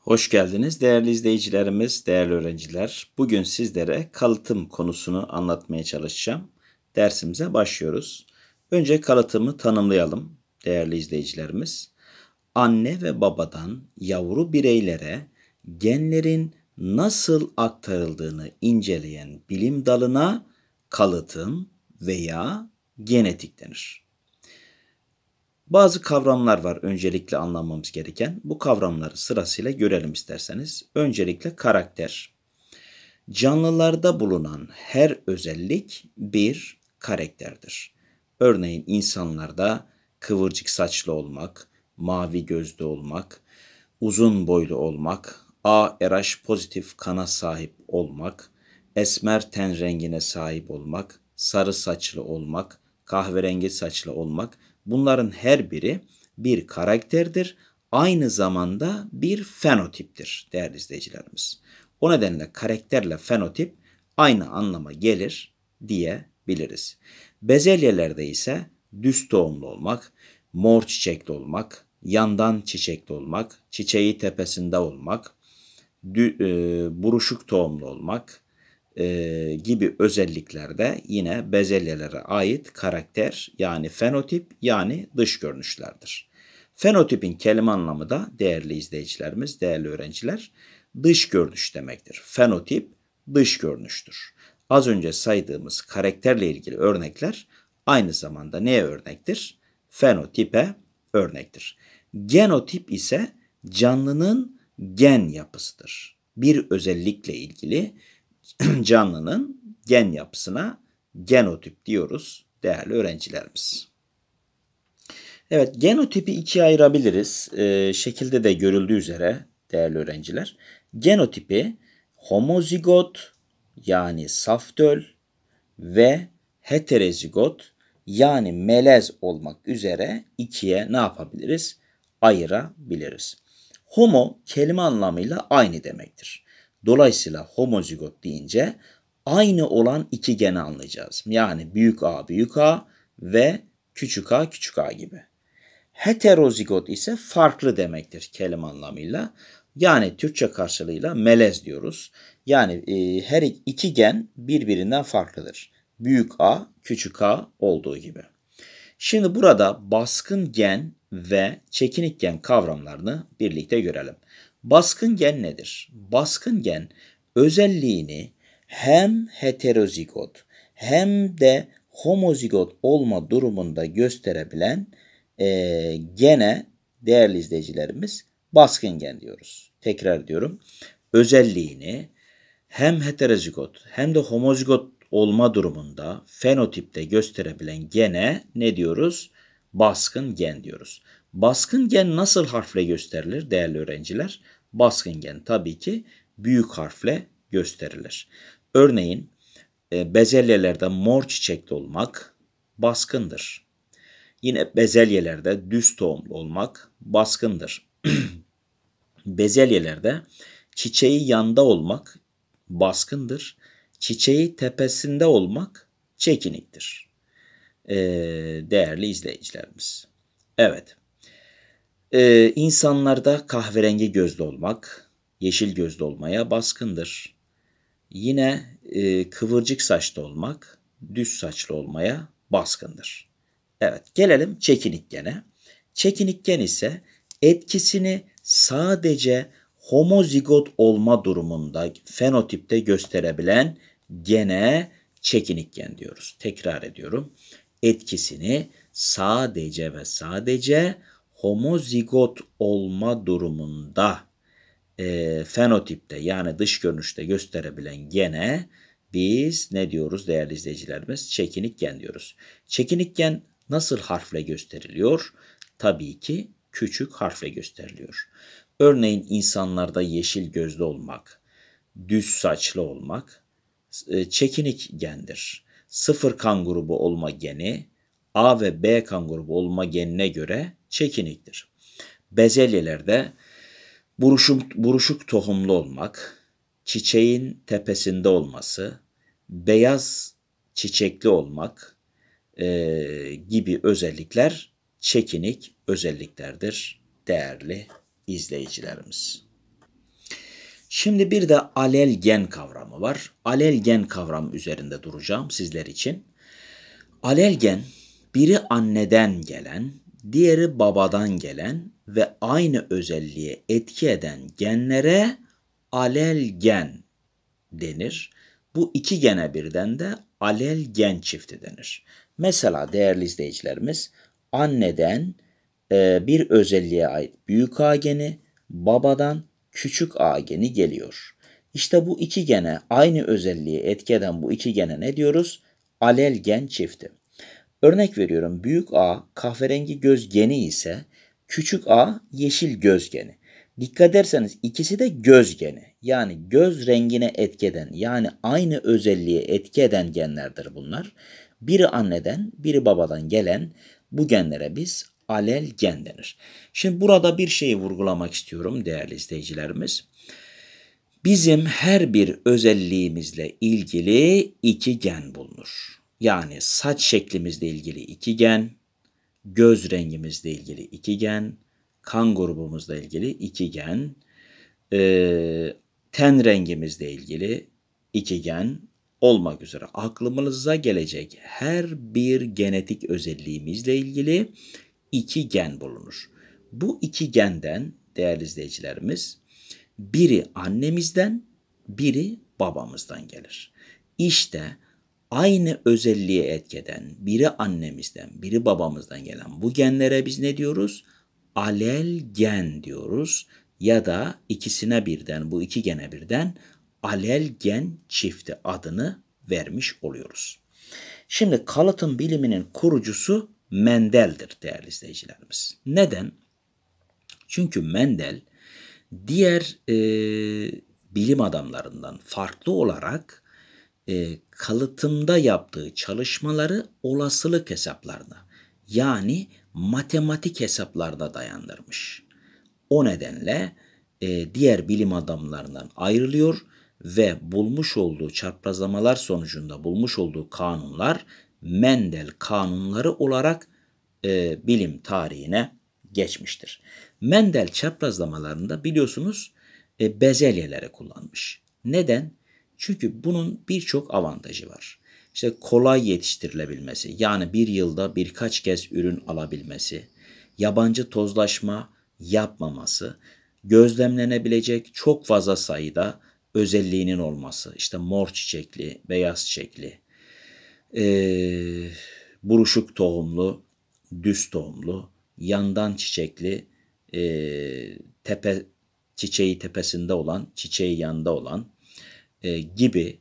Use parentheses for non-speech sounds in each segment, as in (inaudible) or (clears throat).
Hoş geldiniz değerli izleyicilerimiz, değerli öğrenciler. Bugün sizlere kalıtım konusunu anlatmaya çalışacağım. Dersimize başlıyoruz. Önce kalıtımı tanımlayalım değerli izleyicilerimiz. Anne ve babadan yavru bireylere genlerin nasıl aktarıldığını inceleyen bilim dalına kalıtım veya genetik denir. Bazı kavramlar var öncelikle anlamamız gereken. Bu kavramları sırasıyla görelim isterseniz. Öncelikle karakter. Canlılarda bulunan her özellik bir karakterdir. Örneğin insanlarda kıvırcık saçlı olmak, mavi gözlü olmak, uzun boylu olmak, A RH pozitif kana sahip olmak, esmer ten rengine sahip olmak, sarı saçlı olmak, kahverengi saçlı olmak Bunların her biri bir karakterdir. Aynı zamanda bir fenotiptir değerli izleyicilerimiz. O nedenle karakterle fenotip aynı anlama gelir diyebiliriz. Bezelyelerde ise düz tohumlu olmak, mor çiçekli olmak, yandan çiçekli olmak, çiçeği tepesinde olmak, dü, e, buruşuk tohumlu olmak, e, gibi özelliklerde yine bezelyelere ait karakter yani fenotip yani dış görünüşlerdir. Fenotipin kelime anlamı da değerli izleyicilerimiz, değerli öğrenciler dış görünüş demektir. Fenotip dış görünüştür. Az önce saydığımız karakterle ilgili örnekler aynı zamanda neye örnektir? Fenotipe örnektir. Genotip ise canlının gen yapısıdır. Bir özellikle ilgili (clears throat) canlının gen yapısına genotip diyoruz değerli öğrencilerimiz. Evet genotipi ikiye ayırabiliriz. Ee, şekilde de görüldüğü üzere değerli öğrenciler. Genotipi homozigot yani saftöl ve heterozigot yani melez olmak üzere ikiye ne yapabiliriz? Ayırabiliriz. Homo kelime anlamıyla aynı demektir. Dolayısıyla homozigot deyince aynı olan iki geni anlayacağız. Yani büyük A büyük A ve küçük A küçük A gibi. Heterozigot ise farklı demektir kelime anlamıyla. Yani Türkçe karşılığıyla melez diyoruz. Yani e, her iki gen birbirinden farklıdır. Büyük A, küçük A olduğu gibi. Şimdi burada baskın gen ve çekinik gen kavramlarını birlikte görelim. Baskın gen nedir? Baskın gen özelliğini hem heterozigot hem de homozigot olma durumunda gösterebilen e, gene değerli izleyicilerimiz baskın gen diyoruz. Tekrar diyorum. Özelliğini hem heterozigot hem de homozigot olma durumunda fenotipte gösterebilen gene ne diyoruz? Baskın gen diyoruz. Baskın gen nasıl harfle gösterilir değerli öğrenciler? Baskın gen tabii ki büyük harfle gösterilir. Örneğin e, bezelyelerde mor çiçekli olmak baskındır. Yine bezelyelerde düz tohumlu olmak baskındır. (clears throat) bezelyelerde çiçeği yanda olmak baskındır. Çiçeği tepesinde olmak çekiniktir. Ee, değerli izleyicilerimiz. Evet. Ee, insanlarda kahverengi gözlü olmak, yeşil gözlü olmaya baskındır. Yine e, kıvırcık saçlı olmak, düz saçlı olmaya baskındır. Evet gelelim çekinikkene. Çekinikken ise etkisini sadece homozigot olma durumunda fenotipte gösterebilen gene çekinikken diyoruz. Tekrar ediyorum. Etkisini sadece ve sadece homozigot olma durumunda e, fenotipte yani dış görünüşte gösterebilen gene biz ne diyoruz değerli izleyicilerimiz? Çekinik gen diyoruz. Çekinik gen nasıl harfle gösteriliyor? Tabii ki küçük harfle gösteriliyor. Örneğin insanlarda yeşil gözlü olmak, düz saçlı olmak e, çekinik gendir. Sıfır kan grubu olma geni A ve B kan grubu olma genine göre çekiniktir. Bezelyelerde buruşum, buruşuk tohumlu olmak, çiçeğin tepesinde olması, beyaz çiçekli olmak e, gibi özellikler çekinik özelliklerdir değerli izleyicilerimiz. Şimdi bir de alel gen kavramı var. Alel gen kavramı üzerinde duracağım sizler için. Alel gen biri anneden gelen, diğeri babadan gelen ve aynı özelliğe etki eden genlere alel gen denir. Bu iki gene birden de alel gen çifti denir. Mesela değerli izleyicilerimiz anneden e, bir özelliğe ait büyük A geni, babadan küçük A geni geliyor. İşte bu iki gene aynı özelliği etkeden bu iki gene ne diyoruz? Alel gen çifti. Örnek veriyorum büyük A kahverengi göz geni ise küçük A yeşil göz geni. Dikkat ederseniz ikisi de göz geni. Yani göz rengine etkeden yani aynı özelliğe etki eden genlerdir bunlar. Biri anneden biri babadan gelen bu genlere biz alel gen denir. Şimdi burada bir şeyi vurgulamak istiyorum değerli izleyicilerimiz. Bizim her bir özelliğimizle ilgili iki gen bulunur yani saç şeklimizle ilgili iki gen, göz rengimizle ilgili iki gen, kan grubumuzla ilgili iki gen, e, ten rengimizle ilgili iki gen olmak üzere aklımıza gelecek her bir genetik özelliğimizle ilgili iki gen bulunur. Bu iki genden değerli izleyicilerimiz biri annemizden, biri babamızdan gelir. İşte bu aynı özelliğe etkeden, biri annemizden, biri babamızdan gelen bu genlere biz ne diyoruz? Alel gen diyoruz ya da ikisine birden, bu iki gene birden alel gen çifti adını vermiş oluyoruz. Şimdi kalıtım biliminin kurucusu Mendel'dir değerli izleyicilerimiz. Neden? Çünkü Mendel diğer e, bilim adamlarından farklı olarak e, kalıtımda yaptığı çalışmaları olasılık hesaplarına yani matematik hesaplarına dayandırmış. O nedenle e, diğer bilim adamlarından ayrılıyor ve bulmuş olduğu çarpazlamalar sonucunda bulmuş olduğu kanunlar Mendel kanunları olarak e, bilim tarihine geçmiştir. Mendel çaprazlamalarında biliyorsunuz e, bezelyelere kullanmış. Neden? Çünkü bunun birçok avantajı var. İşte kolay yetiştirilebilmesi, yani bir yılda birkaç kez ürün alabilmesi, yabancı tozlaşma yapmaması, gözlemlenebilecek çok fazla sayıda özelliğinin olması. İşte mor çiçekli, beyaz çiçekli, ee, buruşuk tohumlu, düz tohumlu, yandan çiçekli, e, tepe çiçeği tepesinde olan, çiçeği yanda olan, e, gibi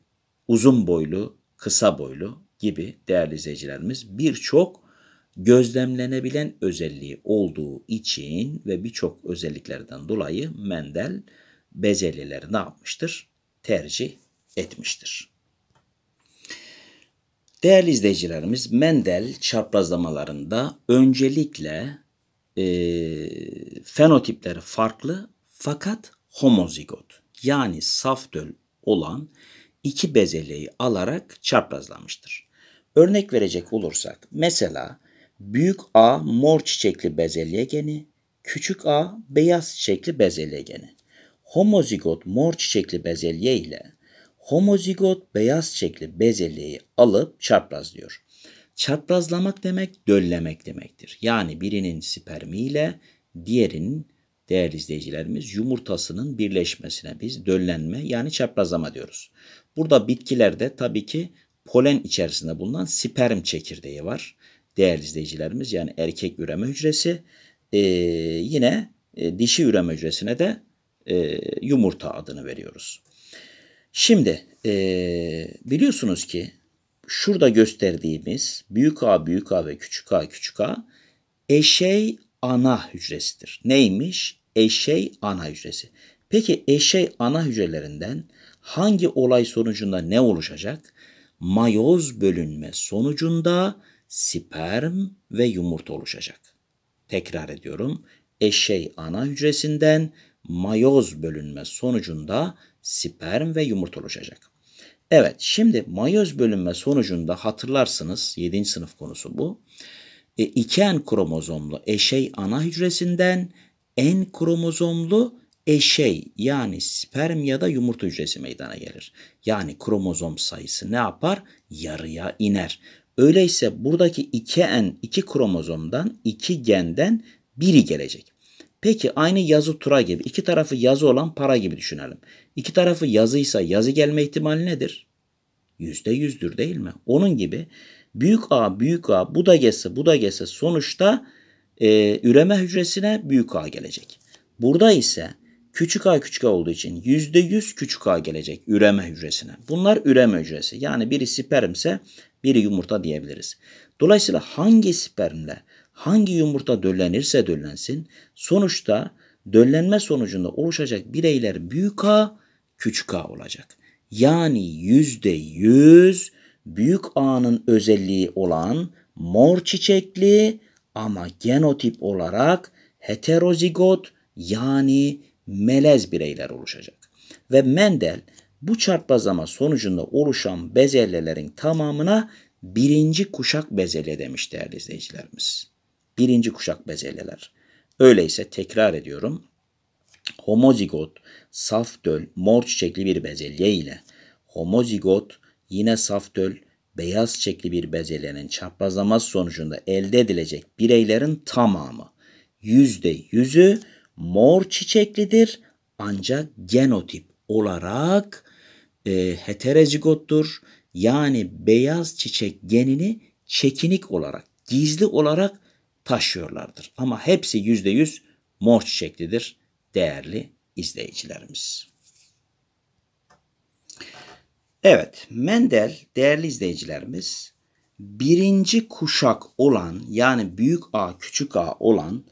uzun boylu, kısa boylu gibi değerli izleyicilerimiz birçok gözlemlenebilen özelliği olduğu için ve birçok özelliklerden dolayı Mendel bezelyeleri ne yapmıştır? Tercih etmiştir. Değerli izleyicilerimiz Mendel çaprazlamalarında öncelikle e, fenotipleri farklı fakat homozigot yani saf döl olan iki bezeleyi alarak çaprazlamıştır. Örnek verecek olursak mesela büyük A mor çiçekli bezelye geni, küçük A beyaz çiçekli bezelye geni. Homozigot mor çiçekli bezelye ile homozigot beyaz çiçekli bezelyeyi alıp çaprazlıyor. Çaprazlamak demek döllemek demektir. Yani birinin spermiyle diğerinin değerli izleyicilerimiz yumurtasının birleşmesine biz döllenme yani çaprazlama diyoruz. Burada bitkilerde tabii ki polen içerisinde bulunan sperm çekirdeği var. Değerli izleyicilerimiz yani erkek üreme hücresi e, yine e, dişi üreme hücresine de e, yumurta adını veriyoruz. Şimdi e, biliyorsunuz ki şurada gösterdiğimiz büyük A büyük A ve küçük A küçük A eşey ana hücresidir. Neymiş? eşey ana hücresi. Peki eşey ana hücrelerinden hangi olay sonucunda ne oluşacak? Mayoz bölünme sonucunda sperm ve yumurta oluşacak. Tekrar ediyorum. Eşey ana hücresinden mayoz bölünme sonucunda sperm ve yumurta oluşacak. Evet şimdi mayoz bölünme sonucunda hatırlarsınız 7. sınıf konusu bu. E, iken kromozomlu eşey ana hücresinden en kromozomlu eşey yani sperm ya da yumurta hücresi meydana gelir. Yani kromozom sayısı ne yapar? Yarıya iner. Öyleyse buradaki 2N 2 kromozomdan 2 genden biri gelecek. Peki aynı yazı tura gibi iki tarafı yazı olan para gibi düşünelim. İki tarafı yazıysa yazı gelme ihtimali nedir? Yüzde yüzdür değil mi? Onun gibi büyük A büyük A bu da gelse bu da gelse sonuçta e, üreme hücresine büyük A gelecek. Burada ise küçük a küçük a olduğu için %100 küçük a gelecek üreme hücresine. Bunlar üreme hücresi. Yani biri spermse biri yumurta diyebiliriz. Dolayısıyla hangi spermle hangi yumurta döllenirse döllensin sonuçta döllenme sonucunda oluşacak bireyler büyük a küçük a olacak. Yani %100 büyük A'nın özelliği olan mor çiçekli ama genotip olarak heterozigot yani melez bireyler oluşacak. Ve Mendel bu çarpazlama sonucunda oluşan bezelyelerin tamamına birinci kuşak bezelye demiş değerli izleyicilerimiz. Birinci kuşak bezelyeler. Öyleyse tekrar ediyorum. Homozigot, saf döl, mor çiçekli bir bezelye ile homozigot, yine saf döl, beyaz çekli bir bezelenin çaprazlaması sonucunda elde edilecek bireylerin tamamı yüzde yüzü mor çiçeklidir ancak genotip olarak e, heterozigottur. Yani beyaz çiçek genini çekinik olarak, gizli olarak taşıyorlardır. Ama hepsi yüzde yüz mor çiçeklidir değerli izleyicilerimiz. Evet, Mendel değerli izleyicilerimiz birinci kuşak olan yani büyük A küçük A olan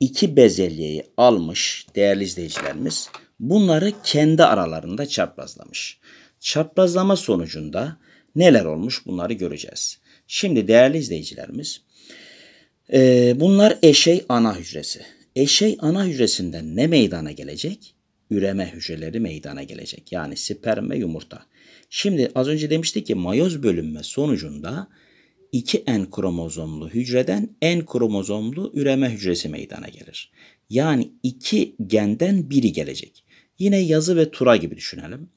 iki bezelyeyi almış değerli izleyicilerimiz. Bunları kendi aralarında çaprazlamış. Çaprazlama sonucunda neler olmuş bunları göreceğiz. Şimdi değerli izleyicilerimiz e, bunlar eşey ana hücresi. Eşey ana hücresinden ne meydana gelecek? Üreme hücreleri meydana gelecek. Yani sperm ve yumurta. Şimdi az önce demiştik ki mayoz bölünme sonucunda 2N kromozomlu hücreden N kromozomlu üreme hücresi meydana gelir. Yani iki genden biri gelecek. Yine yazı ve tura gibi düşünelim.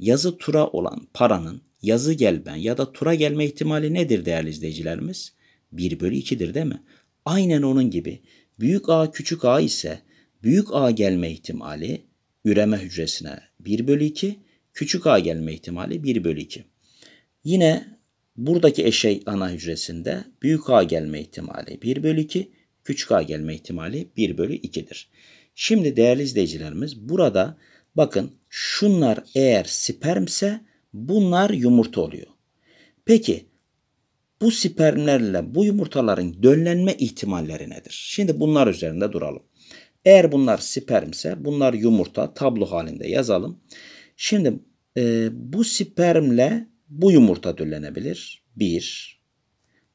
Yazı tura olan paranın yazı gelmen ya da tura gelme ihtimali nedir değerli izleyicilerimiz? 1 bölü 2'dir değil mi? Aynen onun gibi büyük A küçük A ise büyük A gelme ihtimali üreme hücresine 1 bölü 2, küçük a gelme ihtimali 1 bölü 2. Yine buradaki eşey ana hücresinde büyük a gelme ihtimali 1 bölü 2, küçük a gelme ihtimali 1 bölü 2'dir. Şimdi değerli izleyicilerimiz burada bakın şunlar eğer spermse bunlar yumurta oluyor. Peki bu spermlerle bu yumurtaların döllenme ihtimalleri nedir? Şimdi bunlar üzerinde duralım. Eğer bunlar spermse bunlar yumurta tablo halinde yazalım. Şimdi e, bu spermle bu yumurta döllenebilir. Bir.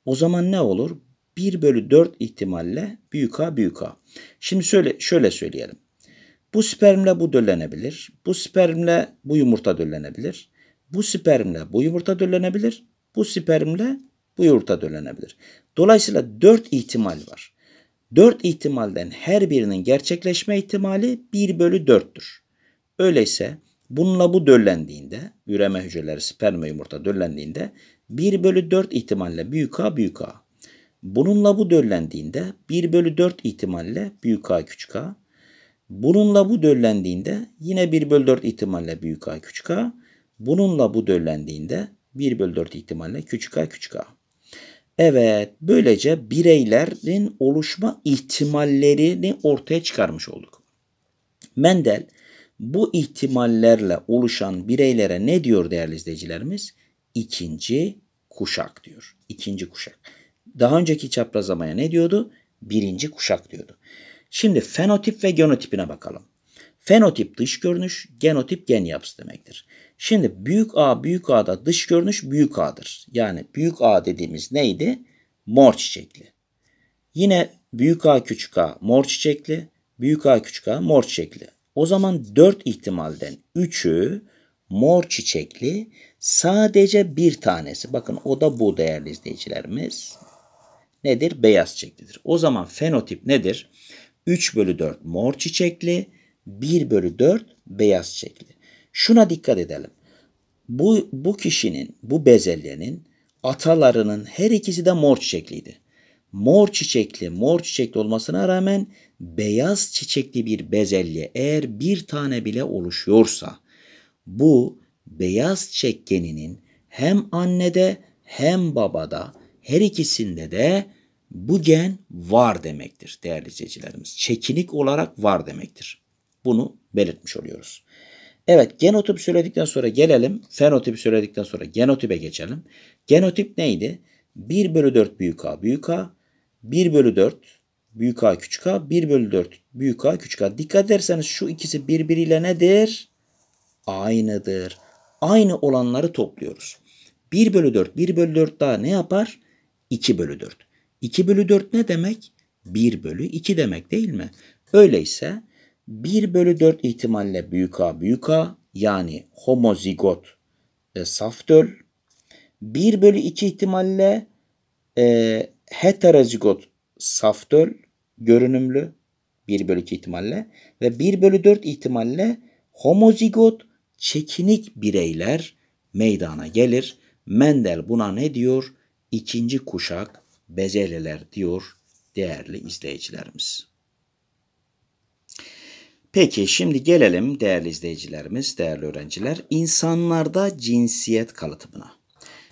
O zaman ne olur? 1 bölü 4 ihtimalle büyük A büyük A. Şimdi şöyle, şöyle söyleyelim. Bu spermle bu döllenebilir. Bu spermle bu yumurta döllenebilir. Bu spermle bu yumurta döllenebilir. Bu spermle bu yumurta döllenebilir. Dolayısıyla 4 ihtimal var. 4 ihtimalden her birinin gerçekleşme ihtimali 1 bölü 4'tür. Öyleyse Bununla bu döllendiğinde üreme hücreleri sperm ve yumurta döllendiğinde 1 bölü 4 ihtimalle büyük A büyük A. Bununla bu döllendiğinde 1 bölü 4 ihtimalle büyük A küçük A. Bununla bu döllendiğinde yine 1 bölü 4 ihtimalle büyük A küçük A. Bununla bu döllendiğinde 1 bölü 4 ihtimalle küçük A küçük A. Evet böylece bireylerin oluşma ihtimallerini ortaya çıkarmış olduk. Mendel bu ihtimallerle oluşan bireylere ne diyor değerli izleyicilerimiz? İkinci kuşak diyor. İkinci kuşak. Daha önceki çaprazlamaya ne diyordu? Birinci kuşak diyordu. Şimdi fenotip ve genotipine bakalım. Fenotip dış görünüş, genotip gen yapısı demektir. Şimdi büyük A büyük A'da dış görünüş büyük A'dır. Yani büyük A dediğimiz neydi? Mor çiçekli. Yine büyük A küçük A mor çiçekli, büyük A küçük A mor çiçekli. O zaman 4 ihtimalden 3'ü mor çiçekli sadece bir tanesi. Bakın o da bu değerli izleyicilerimiz. Nedir? Beyaz çiçeklidir. O zaman fenotip nedir? 3 bölü 4 mor çiçekli, 1 bölü 4 beyaz çiçekli. Şuna dikkat edelim. Bu, bu kişinin, bu bezelyenin atalarının her ikisi de mor çiçekliydi. Mor çiçekli, mor çiçekli olmasına rağmen beyaz çiçekli bir bezelye eğer bir tane bile oluşuyorsa bu beyaz çekgeninin hem annede hem babada her ikisinde de bu gen var demektir değerli izleyicilerimiz. Çekinik olarak var demektir. Bunu belirtmiş oluyoruz. Evet genotip söyledikten sonra gelelim. Fenotip söyledikten sonra genotipe geçelim. Genotip neydi? 1 bölü 4 büyük A büyük A. 1 bölü 4 büyük A küçük A 1 bölü 4 büyük A küçük A. Dikkat ederseniz şu ikisi birbiriyle nedir? Aynıdır. Aynı olanları topluyoruz. 1 bölü 4 1 bölü 4 daha ne yapar? 2 bölü 4. 2 bölü 4 ne demek? 1 bölü 2 demek değil mi? Öyleyse 1 bölü 4 ihtimalle büyük A büyük A yani homozigot e, saftöl. 1 bölü 2 ihtimalle e, heterozigot saftöl görünümlü 1 bölü 2 ihtimalle ve 1 bölü 4 ihtimalle homozigot çekinik bireyler meydana gelir. Mendel buna ne diyor? İkinci kuşak bezeliler diyor değerli izleyicilerimiz. Peki şimdi gelelim değerli izleyicilerimiz, değerli öğrenciler insanlarda cinsiyet kalıtımına.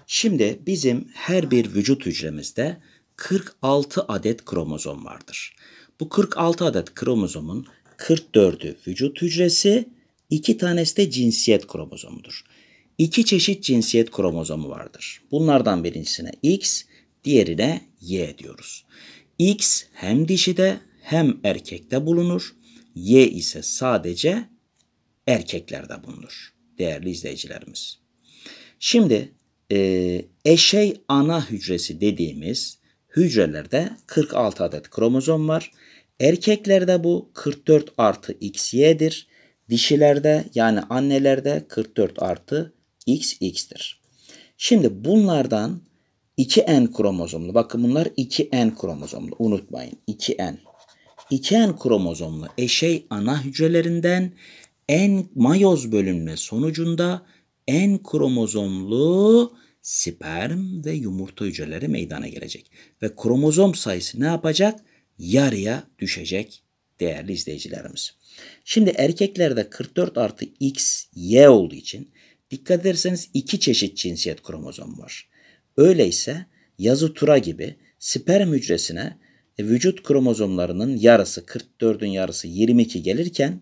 Şimdi bizim her bir vücut hücremizde 46 adet kromozom vardır. Bu 46 adet kromozomun 44'ü vücut hücresi, 2 tanesi de cinsiyet kromozomudur. İki çeşit cinsiyet kromozomu vardır. Bunlardan birincisine X, diğerine Y diyoruz. X hem dişide hem erkekte bulunur. Y ise sadece erkeklerde bulunur. Değerli izleyicilerimiz. Şimdi e, eşey ana hücresi dediğimiz hücrelerde 46 adet kromozom var. Erkeklerde bu 44 artı XY'dir. Dişilerde yani annelerde 44 artı XX'dir. Şimdi bunlardan 2N kromozomlu. Bakın bunlar 2N kromozomlu. Unutmayın 2N. 2N kromozomlu eşey ana hücrelerinden n mayoz bölünme sonucunda n kromozomlu sperm ve yumurta hücreleri meydana gelecek. Ve kromozom sayısı ne yapacak? Yarıya düşecek değerli izleyicilerimiz. Şimdi erkeklerde 44 artı X, Y olduğu için dikkat ederseniz iki çeşit cinsiyet kromozomu var. Öyleyse yazı tura gibi sperm hücresine e, vücut kromozomlarının yarısı 44'ün yarısı 22 gelirken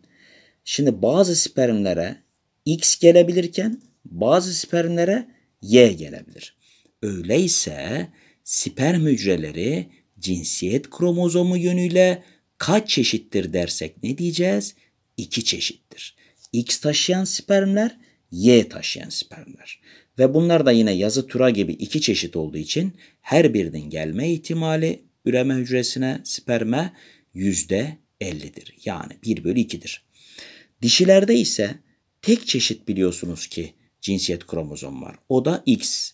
şimdi bazı spermlere X gelebilirken bazı spermlere Y gelebilir. Öyleyse sperm hücreleri cinsiyet kromozomu yönüyle kaç çeşittir dersek ne diyeceğiz? İki çeşittir. X taşıyan spermler, Y taşıyan spermler. Ve bunlar da yine yazı tura gibi iki çeşit olduğu için her birinin gelme ihtimali üreme hücresine, sperme yüzde %50'dir. Yani 1 bölü 2'dir. Dişilerde ise tek çeşit biliyorsunuz ki cinsiyet kromozom var. O da X.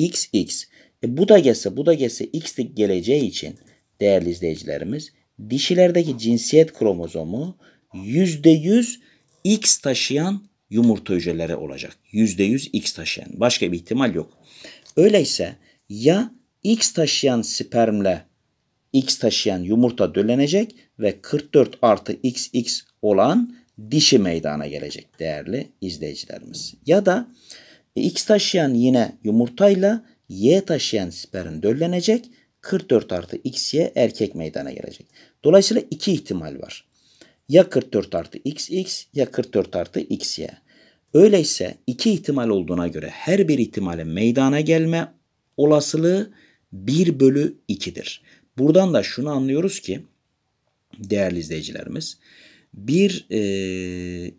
XX. E bu da gelse bu da gelse X de geleceği için değerli izleyicilerimiz dişilerdeki cinsiyet kromozomu %100 X taşıyan yumurta hücreleri olacak. %100 X taşıyan. Başka bir ihtimal yok. Öyleyse ya X taşıyan spermle X taşıyan yumurta döllenecek ve 44 artı XX olan dişi meydana gelecek değerli izleyicilerimiz. Ya da e, X taşıyan yine yumurtayla Y taşıyan sperm döllenecek. 44 artı XY erkek meydana gelecek. Dolayısıyla iki ihtimal var. Ya 44 artı XX ya 44 artı XY. Öyleyse iki ihtimal olduğuna göre her bir ihtimale meydana gelme olasılığı 1 bölü 2'dir. Buradan da şunu anlıyoruz ki değerli izleyicilerimiz bir e,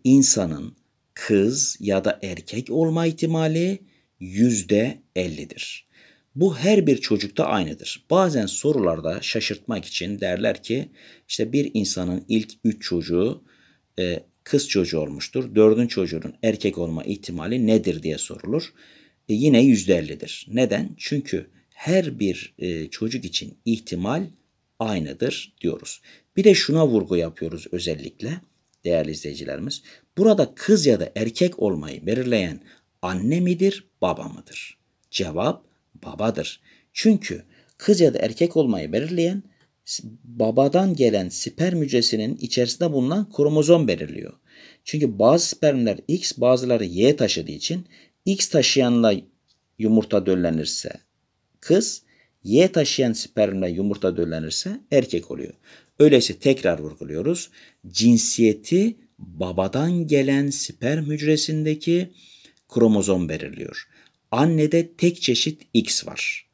insanın kız ya da erkek olma ihtimali yüzde ellidir. Bu her bir çocukta aynıdır. Bazen sorularda şaşırtmak için derler ki işte bir insanın ilk üç çocuğu e, kız çocuğu olmuştur. Dördün çocuğunun erkek olma ihtimali nedir diye sorulur. E, yine yüzde ellidir. Neden? Çünkü her bir e, çocuk için ihtimal aynıdır diyoruz. Bir de şuna vurgu yapıyoruz özellikle değerli izleyicilerimiz. Burada kız ya da erkek olmayı belirleyen anne midir, baba mıdır? Cevap babadır. Çünkü kız ya da erkek olmayı belirleyen babadan gelen sperm hücresinin içerisinde bulunan kromozom belirliyor. Çünkü bazı spermler X bazıları Y taşıdığı için X taşıyanla yumurta döllenirse kız, Y taşıyan spermle yumurta döllenirse erkek oluyor. Öyleyse tekrar vurguluyoruz. Cinsiyeti babadan gelen sperm hücresindeki kromozom belirliyor. Annede tek çeşit X var.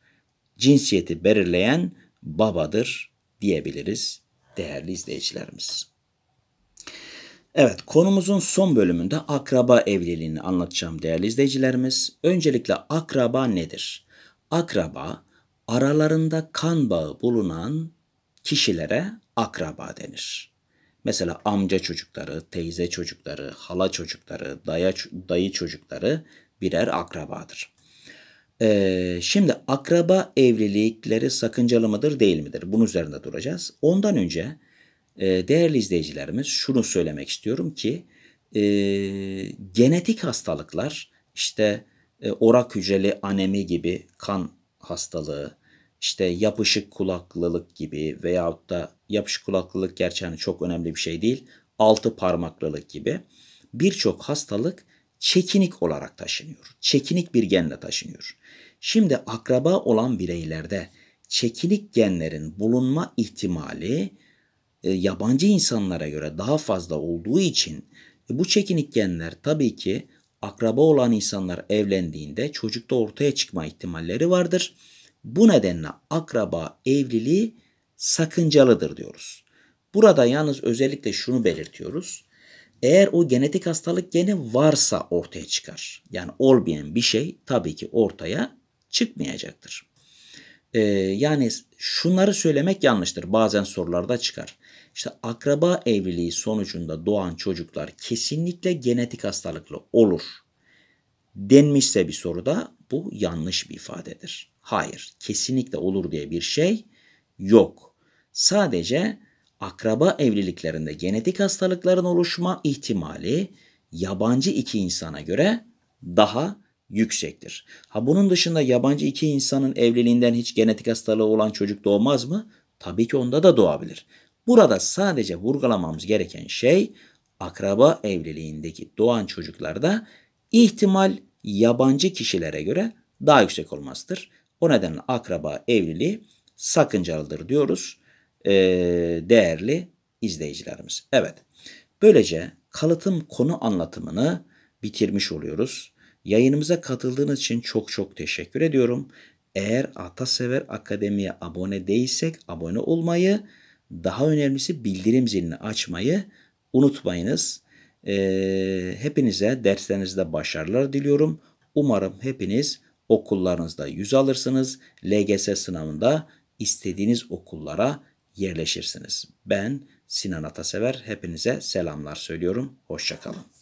Cinsiyeti belirleyen babadır diyebiliriz değerli izleyicilerimiz. Evet konumuzun son bölümünde akraba evliliğini anlatacağım değerli izleyicilerimiz. Öncelikle akraba nedir? Akraba aralarında kan bağı bulunan kişilere akraba denir. Mesela amca çocukları, teyze çocukları, hala çocukları, daya, dayı çocukları birer akrabadır. Ee, şimdi akraba evlilikleri sakıncalı mıdır değil midir? Bunun üzerinde duracağız. Ondan önce e, değerli izleyicilerimiz şunu söylemek istiyorum ki e, genetik hastalıklar işte e, orak hücreli anemi gibi kan hastalığı, işte yapışık kulaklılık gibi veyahut da yapışık kulaklılık gerçi hani çok önemli bir şey değil. Altı parmaklılık gibi birçok hastalık çekinik olarak taşınıyor. Çekinik bir genle taşınıyor. Şimdi akraba olan bireylerde çekinik genlerin bulunma ihtimali e, yabancı insanlara göre daha fazla olduğu için e, bu çekinik genler tabii ki akraba olan insanlar evlendiğinde çocukta ortaya çıkma ihtimalleri vardır. Bu nedenle akraba evliliği sakıncalıdır diyoruz. Burada yalnız özellikle şunu belirtiyoruz. Eğer o genetik hastalık gene varsa ortaya çıkar. Yani olmayan bir şey tabii ki ortaya çıkmayacaktır. Ee, yani şunları söylemek yanlıştır. Bazen sorularda çıkar. İşte akraba evliliği sonucunda doğan çocuklar kesinlikle genetik hastalıklı olur denmişse bir soruda bu yanlış bir ifadedir. Hayır, kesinlikle olur diye bir şey yok. Sadece akraba evliliklerinde genetik hastalıkların oluşma ihtimali yabancı iki insana göre daha yüksektir. Ha bunun dışında yabancı iki insanın evliliğinden hiç genetik hastalığı olan çocuk doğmaz mı? Tabii ki onda da doğabilir. Burada sadece vurgulamamız gereken şey akraba evliliğindeki doğan çocuklarda ihtimal yabancı kişilere göre daha yüksek olmasıdır. O nedenle akraba evliliği sakıncalıdır diyoruz ee, değerli izleyicilerimiz. Evet böylece kalıtım konu anlatımını bitirmiş oluyoruz. Yayınımıza katıldığınız için çok çok teşekkür ediyorum. Eğer Atasever Akademi'ye abone değilsek abone olmayı daha önemlisi bildirim zilini açmayı unutmayınız. Ee, hepinize derslerinizde başarılar diliyorum. Umarım hepiniz okullarınızda yüz alırsınız. LGS sınavında istediğiniz okullara yerleşirsiniz. Ben Sinan Atasever hepinize selamlar söylüyorum. Hoşçakalın.